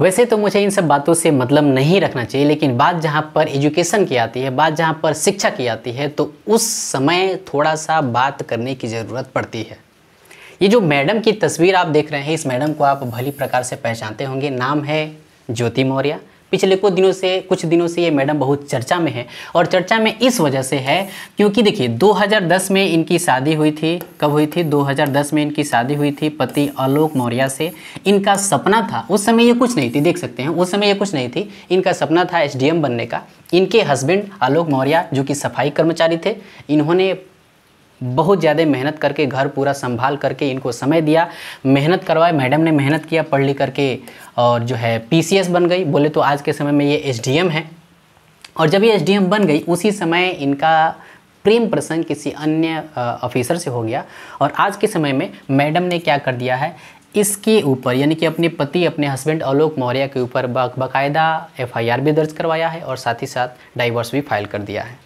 वैसे तो मुझे इन सब बातों से मतलब नहीं रखना चाहिए लेकिन बात जहाँ पर एजुकेशन की आती है बात जहाँ पर शिक्षा की आती है तो उस समय थोड़ा सा बात करने की ज़रूरत पड़ती है ये जो मैडम की तस्वीर आप देख रहे हैं इस मैडम को आप भली प्रकार से पहचानते होंगे नाम है ज्योति मौर्य पिछले कुछ दिनों से कुछ दिनों से ये मैडम बहुत चर्चा में है और चर्चा में इस वजह से है क्योंकि देखिए 2010 में इनकी शादी हुई थी कब हुई थी 2010 में इनकी शादी हुई थी पति आलोक मौर्य से इनका सपना था उस समय ये कुछ नहीं थी देख सकते हैं उस समय ये कुछ नहीं थी इनका सपना था एस बनने का इनके हस्बैंड आलोक मौर्य जो कि सफाई कर्मचारी थे इन्होंने बहुत ज़्यादा मेहनत करके घर पूरा संभाल करके इनको समय दिया मेहनत करवाए मैडम ने मेहनत किया पढ़ लिख करके और जो है पीसीएस बन गई बोले तो आज के समय में ये एसडीएम है और जब ये एसडीएम बन गई उसी समय इनका प्रेम प्रसंग किसी अन्य ऑफिसर से हो गया और आज के समय में मैडम ने क्या कर दिया है इसके ऊपर यानी कि अपने पति अपने हस्बैंड आलोक मौर्य के ऊपर बाकायदा एफआईआर भी दर्ज करवाया है और साथ ही साथ डाइवोर्स भी फाइल कर दिया है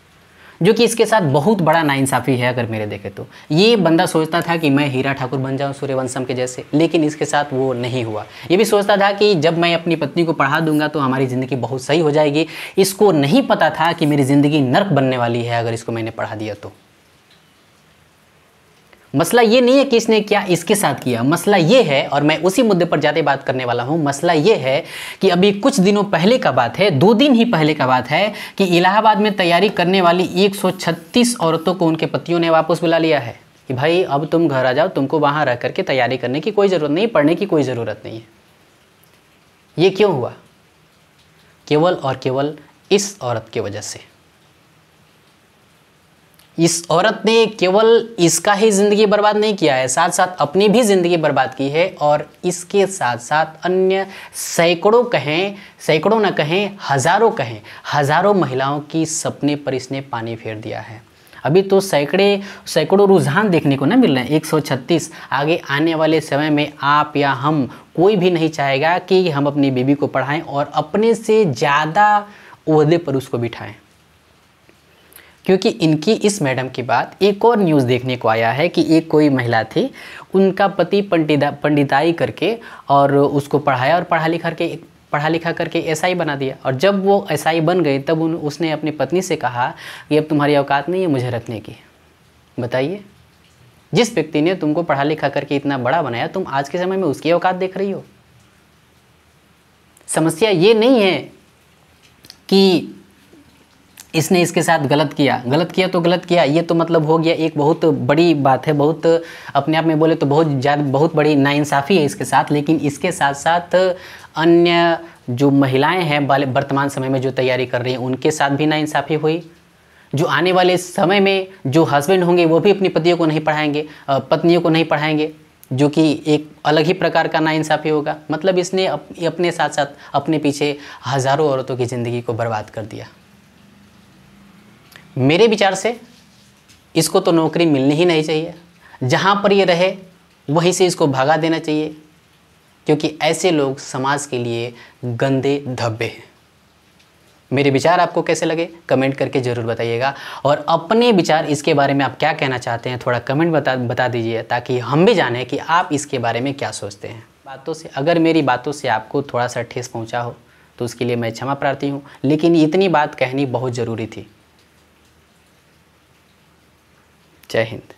जो कि इसके साथ बहुत बड़ा नाइंसाफ़ी है अगर मेरे देखे तो ये बंदा सोचता था कि मैं हीरा ठाकुर बन जाऊँ सूर्यवंशम के जैसे लेकिन इसके साथ वो नहीं हुआ ये भी सोचता था कि जब मैं अपनी पत्नी को पढ़ा दूंगा तो हमारी ज़िंदगी बहुत सही हो जाएगी इसको नहीं पता था कि मेरी ज़िंदगी नर्क बनने वाली है अगर इसको मैंने पढ़ा दिया तो मसला ये नहीं है कि इसने क्या इसके साथ किया मसला ये है और मैं उसी मुद्दे पर ज़्यादा बात करने वाला हूँ मसला ये है कि अभी कुछ दिनों पहले का बात है दो दिन ही पहले का बात है कि इलाहाबाद में तैयारी करने वाली 136 औरतों को उनके पतियों ने वापस बुला लिया है कि भाई अब तुम घर आ जाओ तुमको वहाँ रह करके तैयारी करने की कोई ज़रूरत नहीं पढ़ने की कोई ज़रूरत नहीं है ये क्यों हुआ केवल और केवल इस औरत की वजह से इस औरत ने केवल इसका ही ज़िंदगी बर्बाद नहीं किया है साथ साथ अपनी भी ज़िंदगी बर्बाद की है और इसके साथ साथ अन्य सैकड़ों कहें सैकड़ों न कहें हज़ारों कहें हज़ारों महिलाओं की सपने पर इसने पानी फेर दिया है अभी तो सैकड़े सैकड़ों रुझान देखने को ना मिल रहे हैं एक आगे आने वाले समय में आप या हम कोई भी नहीं चाहेगा कि हम अपनी बीबी को पढ़ाएं और अपने से ज़्यादा उहदे पर उसको बिठाएं क्योंकि इनकी इस मैडम की बात एक और न्यूज़ देखने को आया है कि एक कोई महिला थी उनका पति पंडिता पंडिताई करके और उसको पढ़ाया और पढ़ा लिखा करके एक पढ़ा लिखा करके एसआई बना दिया और जब वो एसआई बन गई तब उन उसने अपनी पत्नी से कहा कि अब तुम्हारी औकात नहीं है मुझे रखने की बताइए जिस व्यक्ति ने तुमको पढ़ा लिखा करके इतना बड़ा बनाया तुम आज के समय में उसकी औकात देख रही हो समस्या ये नहीं है कि इसने इसके साथ गलत किया गलत किया तो गलत किया ये तो मतलब हो गया एक बहुत बड़ी बात है बहुत अपने आप में बोले तो बहुत ज़्यादा बहुत बड़ी नाइंसाफ़ी है इसके साथ लेकिन इसके साथ साथ अन्य जो महिलाएं हैं वर्तमान समय में जो तैयारी कर रही हैं उनके साथ भी नाइंसाफ़ी हुई जो आने वाले समय में जो हस्बैंड होंगे वो भी अपनी पतियों को नहीं पढ़ाएंगे पत्नियों को नहीं पढ़ाएंगे जो कि एक अलग ही प्रकार का नाइंसाफ़ी होगा मतलब इसने अपने साथ साथ अपने पीछे हज़ारों औरतों की ज़िंदगी को बर्बाद कर दिया मेरे विचार से इसको तो नौकरी मिलनी ही नहीं चाहिए जहाँ पर ये रहे वहीं से इसको भगा देना चाहिए क्योंकि ऐसे लोग समाज के लिए गंदे धब्बे हैं मेरे विचार आपको कैसे लगे कमेंट करके ज़रूर बताइएगा और अपने विचार इसके बारे में आप क्या कहना चाहते हैं थोड़ा कमेंट बता बता दीजिए ताकि हम भी जानें कि आप इसके बारे में क्या सोचते हैं बातों से अगर मेरी बातों से आपको थोड़ा सा ठेस पहुंचा हो तो उसके लिए मैं क्षमा प्रार्थी हूँ लेकिन इतनी बात कहनी बहुत ज़रूरी थी जय हिंद